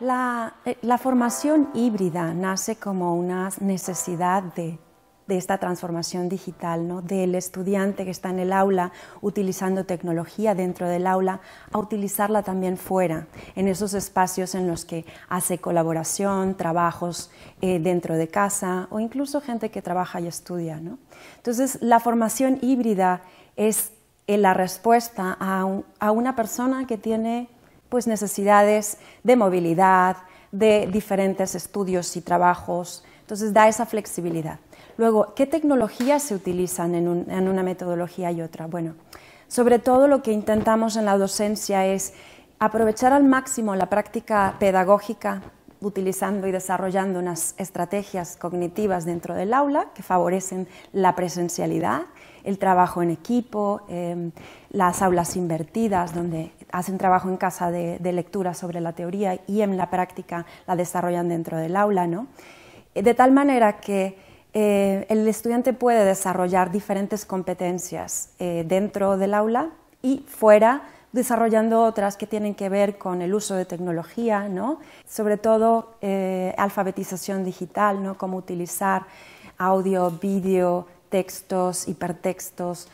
Eh, la, formación híbrida nace como una necesidad de, esta transformación digital, ¿no? del estudiante que está en el aula utilizando tecnología dentro del aula a utilizarla también fuera, en esos espacios en los que hace colaboración, trabajos eh, dentro de casa o incluso gente que trabaja y estudia. Entonces, la formación híbrida es eh, la respuesta a una persona que tiene pues, necesidades de movilidad, de diferentes estudios y trabajos. Entonces da esa flexibilidad. Luego, ¿qué tecnologías se utilizan en, una metodología y otra? Bueno, sobre todo lo que intentamos en la docencia es aprovechar al máximo la práctica pedagógica utilizando y desarrollando unas estrategias cognitivas dentro del aula que favorecen la presencialidad, el trabajo en equipo, em, las aulas invertidas donde Hacen trabajo en casa de, lectura sobre la teoría y en la práctica la desarrollan dentro del aula, eh, De tal manera que eh, el estudiante puede desarrollar diferentes competencias eh, dentro del aula y fuera, desarrollando otras que tienen que ver con el uso de tecnología, sobre todo alfabetización digital, cómo utilizar audio, vídeo, textos, hipertextos,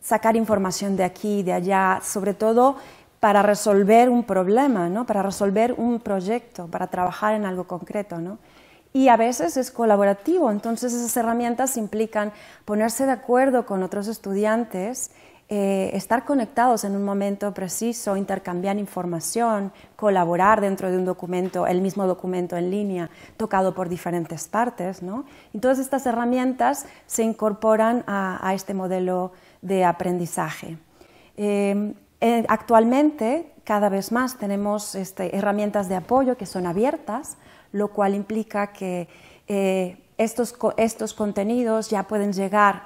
sacar información de aquí y de allá, sobre todo para resolver un problema, ¿no? para resolver un proyecto, para trabajar en algo concreto. ¿no? Y a veces es colaborativo, entonces esas herramientas implican ponerse de acuerdo con otros estudiantes eh, estar conectados en un momento preciso, intercambiar información, colaborar dentro de un documento, el mismo documento en línea, tocado por diferentes partes. ¿no? Y todas estas herramientas se incorporan a, este modelo de aprendizaje. Eh, eh, actualmente, cada vez más tenemos este, herramientas de apoyo que son abiertas, lo cual implica que estos, estos contenidos ya pueden llegar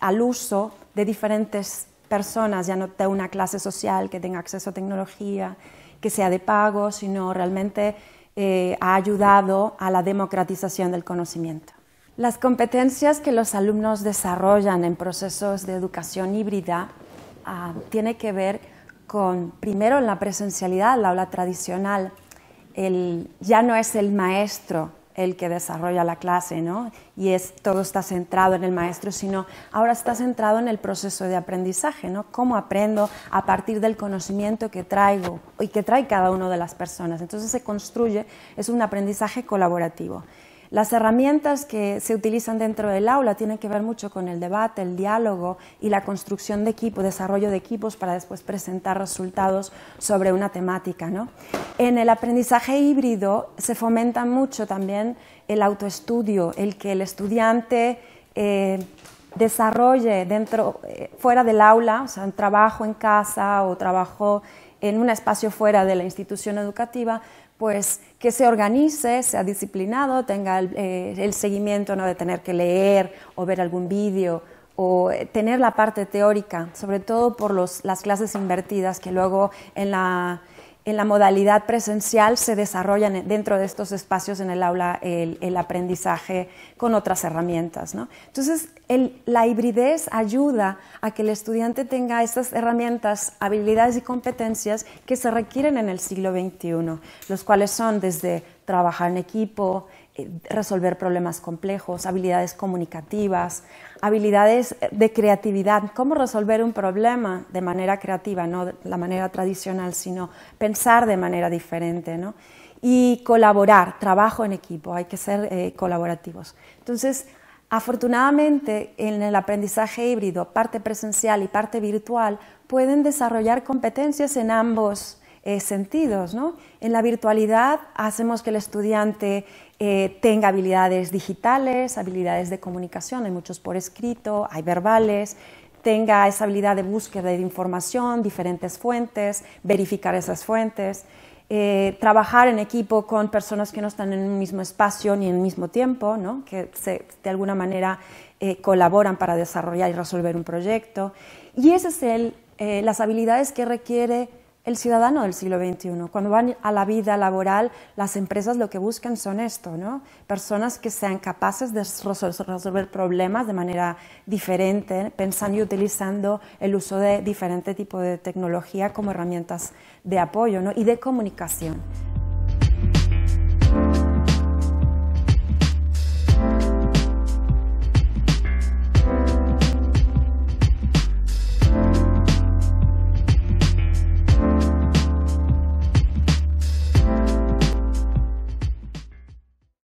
al uso de diferentes personas, ya no de una clase social que tenga acceso a tecnología, que sea de pago, sino realmente eh, ha ayudado a la democratización del conocimiento. Las competencias que los alumnos desarrollan en procesos de educación híbrida tienen ah, tiene que ver con, primero, la presencialidad, la aula tradicional. ya no es el maestro el que desarrolla la clase, ¿no? Y es, todo está centrado en el maestro, sino ahora está centrado en el proceso de aprendizaje, ¿no? Cómo aprendo a partir del conocimiento que traigo y que trae cada una de las personas. Entonces se construye, es un aprendizaje colaborativo. Las herramientas que se utilizan dentro del aula tienen que ver mucho con el debate, el diálogo y la construcción de equipo, desarrollo de equipos para después presentar resultados sobre una temática. ¿no? En el aprendizaje híbrido se fomenta mucho también el autoestudio, el que el estudiante eh, desarrolle eh, fuera del aula, o sea, un trabajo en casa o trabajo en un espacio fuera de la institución educativa, pues que se organice, sea disciplinado, tenga eh, el, seguimiento ¿no? de tener que leer o ver algún vídeo o eh, tener la parte teórica, sobre todo por las clases invertidas que luego en la, en la modalidad presencial se desarrollan dentro de estos espacios en el aula el, aprendizaje con otras herramientas. Entonces, la hibridez ayuda a que el estudiante tenga estas herramientas, habilidades y competencias que se requieren en el siglo XXI, los cuales son desde trabajar en equipo, eh, resolver problemas complejos, habilidades comunicativas, habilidades eh, de creatividad, cómo resolver un problema de manera creativa, no la manera tradicional, sino pensar de manera diferente, Y colaborar, trabajo en equipo, hay que ser eh, colaborativos. Entonces, afortunadamente, en el aprendizaje híbrido, parte presencial y parte virtual, pueden desarrollar competencias en ambos eh, sentidos. ¿no? En la virtualidad hacemos que el estudiante eh, tenga habilidades digitales, habilidades de comunicación, hay muchos por escrito, hay verbales, tenga esa habilidad de búsqueda de información, diferentes fuentes, verificar esas fuentes, eh, trabajar en equipo con personas que no están en un mismo espacio ni en el mismo tiempo, ¿no? que de alguna manera colaboran para desarrollar y resolver un proyecto. Y esas son las habilidades que requiere el ciudadano del siglo XXI. Cuando van a la vida laboral, las empresas lo que buscan son esto, ¿no? Personas que sean capaces de resolver problemas de manera diferente, pensando y utilizando el uso de diferentes tipos de tecnología como herramientas de apoyo y de comunicación.